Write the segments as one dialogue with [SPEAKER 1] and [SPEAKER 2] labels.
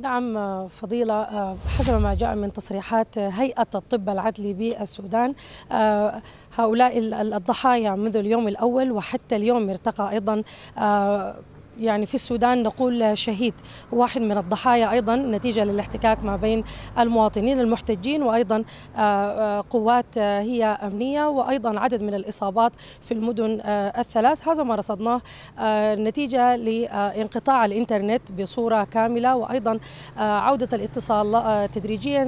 [SPEAKER 1] نعم فضيلة حسب ما جاء من تصريحات هيئة الطب العدلي بالسودان هؤلاء الضحايا منذ اليوم الأول وحتى اليوم ارتقى أيضا يعني في السودان نقول شهيد واحد من الضحايا أيضا نتيجة للاحتكاك ما بين المواطنين المحتجين وأيضا آه، آه، قوات آه، هي أمنية وأيضا عدد من الإصابات في المدن الثلاث هذا ما رصدناه نتيجة لانقطاع الإنترنت بصورة كاملة وأيضا عودة الاتصال تدريجيا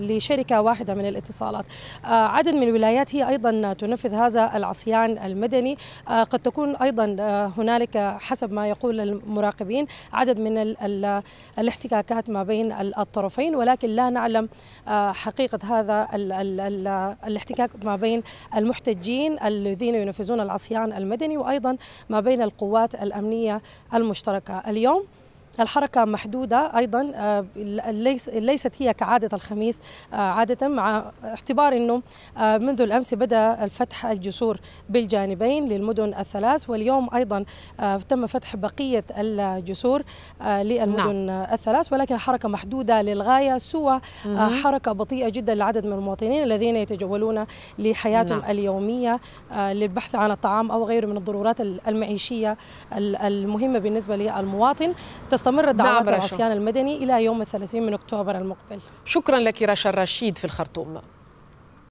[SPEAKER 1] لشركة واحدة من الاتصالات عدد من الولايات هي أيضا تنفذ هذا العصيان المدني قد تكون أيضا هنالك حسب ما يقول يقول للمراقبين عدد من ال الاحتكاكات ما بين الطرفين ولكن لا نعلم آه، حقيقة هذا ال ال الاحتكاك ما بين المحتجين الذين ينفذون العصيان المدني وأيضا ما بين القوات الأمنية المشتركة اليوم الحركة محدودة أيضا آه، ليست هي كعادة الخميس آه، عادة مع اعتبار أنه آه، منذ الأمس بدأ الفتح الجسور بالجانبين للمدن الثلاث واليوم أيضا تم فتح بقية الجسور للمدن نعم. الثلاث ولكن الحركة محدودة للغاية سوى حركة بطيئة جدا لعدد من المواطنين الذين يتجولون لحياتهم نعم. اليومية للبحث عن الطعام أو غيره من الضرورات المعيشية المهمة بالنسبة للمواطن تستمر نعم العصيان المدني إلى يوم الثلاثين من أكتوبر المقبل شكرا لك رشا الرشيد في الخرطوم